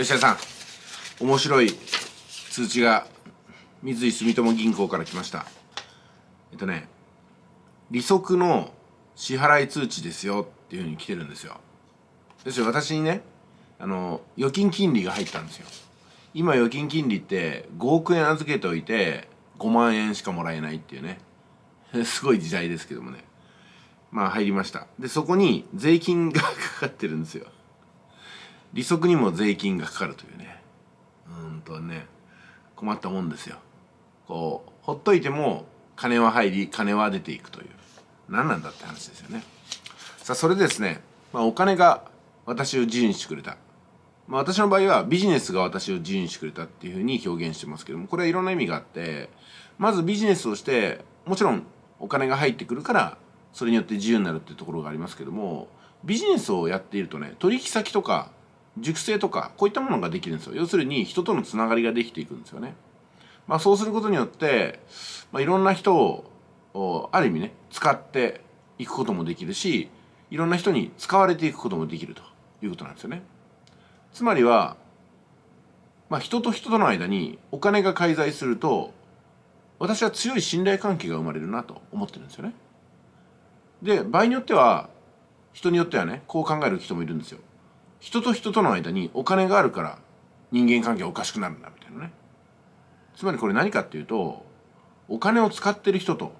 吉田さん面白い通知が三井住友銀行から来ましたえっとね利息の支払い通知ですよっていうふうに来てるんですよですよ私にねあの預金金利が入ったんですよ今預金金利って5億円預けておいて5万円しかもらえないっていうね すごい時代ですけどもねまあ入りましたでそこに税金がかかってるんですよ利息にも税金がかかるというねうんとね困ったもんですよこうほっといても金は入り金は出ていくという何なんだって話ですよねさあそれでですね、まあ、お金が私を自由にしてくれた、まあ、私の場合はビジネスが私を自由にしてくれたっていうふうに表現してますけどもこれはいろんな意味があってまずビジネスをしてもちろんお金が入ってくるからそれによって自由になるっていうところがありますけどもビジネスをやっているとね取引先とか熟成とかこういったものができるんですよ要するに人とのつながりができていくんですよね、まあ、そうすることによって、まあ、いろんな人をある意味ね使っていくこともできるしいろんな人に使われていくこともできるということなんですよねつまりは、まあ、人と人との間にお金が介在すると私は強い信頼関係が生まれるなと思ってるんですよねで場合によっては人によってはねこう考える人もいるんですよ人と人との間にお金があるから人間関係おかしくなるんだみたいなねつまりこれ何かっていうとお金を使ってる人と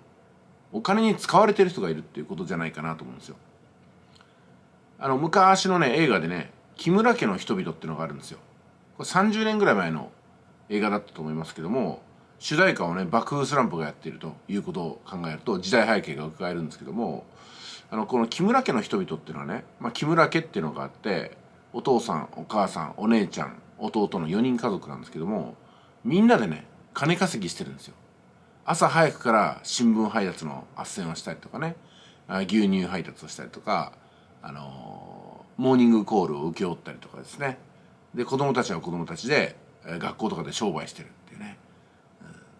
お金に使われてる人がいるっていうことじゃないかなと思うんですよあの昔のね映画でね木村家の人々っていうのがあるんですよこれ30年ぐらい前の映画だったと思いますけども主題歌をね爆風スランプがやっているということを考えると時代背景が伺えるんですけどもあのこの木村家の人々っていうのはね、まあ、木村家っていうのがあってお父さんお母さんお姉ちゃん弟の4人家族なんですけどもみんなでね金稼ぎしてるんですよ朝早くから新聞配達の斡旋をしたりとかね牛乳配達をしたりとかあのモーニングコールを請け負ったりとかですねで子供たちは子供たちで学校とかで商売してるっていうね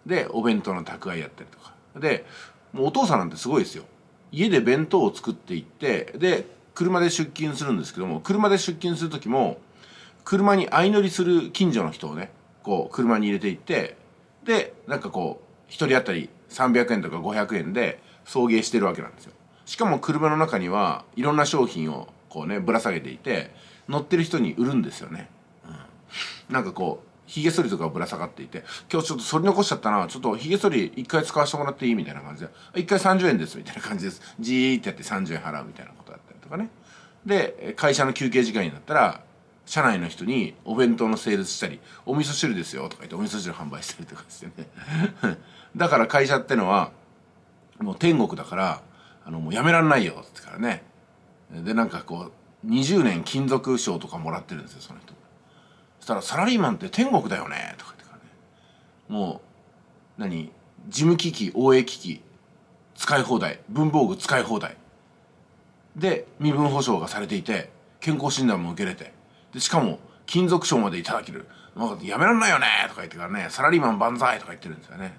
でお弁当の宅配やったりとかでもうお父さんなんてすごいですよ家で弁当を作っていってで車で出勤するんですけども車で出勤する時も車に相乗りする近所の人をねこう車に入れていってでなんかこう1人当たり300円とか500円で送迎してるわけなんですよしかも車の中にはいろんな商品をこうねぶら下げていて乗ってる人に売るんですよね、うん、なんかこうひげ剃りとかぶら下がっていて今日ちょっと剃り残しちゃったなちょっとひげ剃り1回使わせてもらっていいみたいな感じで1回30円ですみたいな感じですじーってやって30円払うみたいなことだったかねで会社の休憩時間になったら社内の人にお弁当のセールスしたり「お味噌汁ですよ」とか言ってお味噌汁販売したりとかしてね だから会社ってのはもう天国だからあのもうやめらんないよってからねでなんかこう20年金属賞とかもらってるんですよその人そしたら「サラリーマンって天国だよね」とか言ってからねもう何事務機器応援機器使い放題文房具使い放題で身分保障がされていて健康診断も受けれてでしかも金属賞までいただける「まあ、やめらんないよね」とか言ってからね「サラリーマン万歳」とか言ってるんですよね。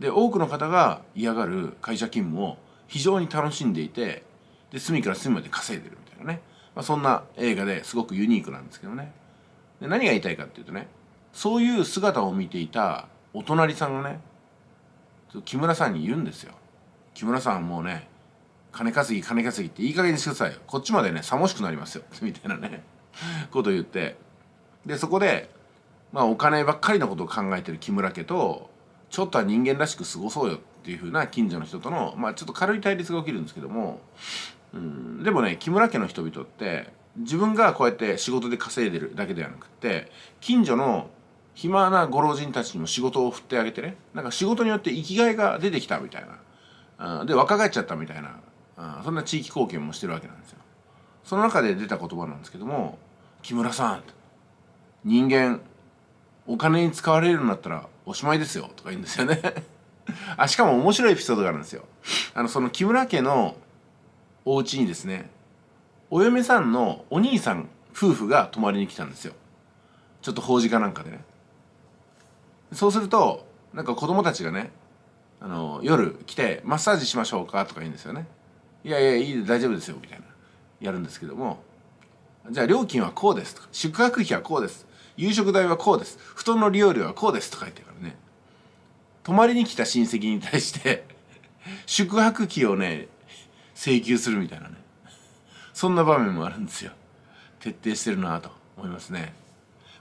で多くの方が嫌がる会社勤務を非常に楽しんでいてで隅から隅まで稼いでるみたいなね、まあ、そんな映画ですごくユニークなんですけどねで何が言いたいかっていうとねそういう姿を見ていたお隣さんがね木村さんに言うんですよ木村さんはもうね金稼ぎ金稼ぎっていい加減にしてくださいよこっちまでね寂しくなりますよ みたいなねこと言ってでそこでまあお金ばっかりのことを考えてる木村家とちょっとは人間らしく過ごそうよっていう風な近所の人とのまあちょっと軽い対立が起きるんですけどもうんでもね木村家の人々って自分がこうやって仕事で稼いでるだけではなくって近所の暇なご老人たちにも仕事を振ってあげてねなんか仕事によって生きがいが出てきたみたいなで若返っちゃったみたいなうん、そんな地域貢献もしてるわけなんですよその中で出た言葉なんですけども「木村さん人間お金に使われるようになったらおしまいですよ」とか言うんですよね あしかも面白いエピソードがあるんですよあのその木村家のお家にですねお嫁さんのお兄さん夫婦が泊まりに来たんですよちょっと法事かなんかでねそうするとなんか子供たちがねあの夜来て「マッサージしましょうか」とか言うんですよねいやいやいい大丈夫ですよ」みたいなやるんですけども「じゃあ料金はこうです」とか「宿泊費はこうです」「夕食代はこうです」「布団の利用料はこうです」とか言ってからね泊まりに来た親戚に対して 宿泊費をね請求するみたいなねそんな場面もあるんですよ徹底してるなと思いますね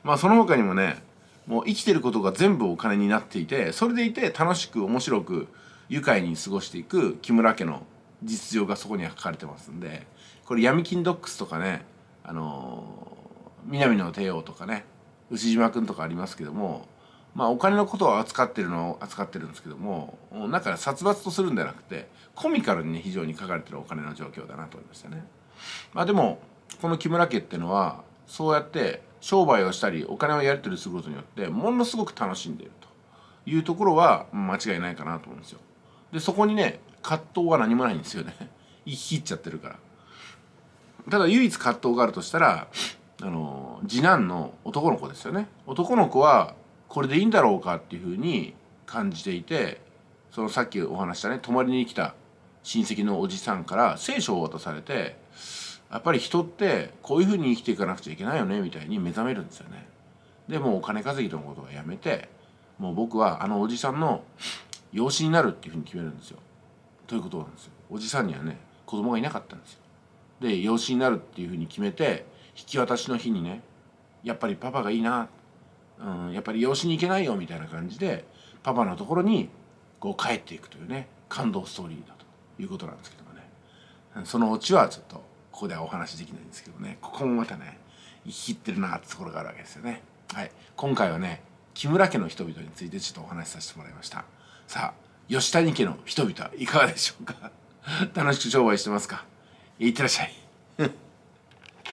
まあその他にもねもう生きてることが全部お金になっていてそれでいて楽しく面白く愉快に過ごしていく木村家の実情がそこには書かれてますんでこれ闇金ドックスとかねあの南の帝王とかね牛島君とかありますけどもまあお金のことを扱ってるのを扱ってるんですけどもだから殺伐とするんじゃなくてコミカルにね非常に書かれてるお金の状況だなと思いましたね。まあ、でもこの木村家ってのはそうやって商売をしたりお金をやり取りすることによってものすごく楽しんでいるというところは間違いないかなと思うんですよ。でそこにね葛藤は何もないんですよね言い 切っちゃってるからただ唯一葛藤があるとしたらあの次男の男の子ですよね男の子はこれでいいんだろうかっていうふうに感じていてそのさっきお話したね泊まりに来た親戚のおじさんから聖書を渡されてやっぱり人ってこういうふうに生きていかなくちゃいけないよねみたいに目覚めるんですよね。でもうお金稼ぎのことはやめてもう僕はあのおじさんの養子になるっていうふうに決めるんですよ。ということなんですよおじさんにはね子供がいなかったんですよで養子になるっていうふうに決めて引き渡しの日にねやっぱりパパがいいな、うん、やっぱり養子に行けないよみたいな感じでパパのところにこう帰っていくというね感動ストーリーだということなんですけどもねそのオチはちょっとここではお話できないんですけどねここもまたね生きってるなってところがあるわけですよねはい今回はね木村家の人々についてちょっとお話しさせてもらいましたさあ吉谷家の人々はいかがでしょうか楽しく商売してますかいってらっしゃい。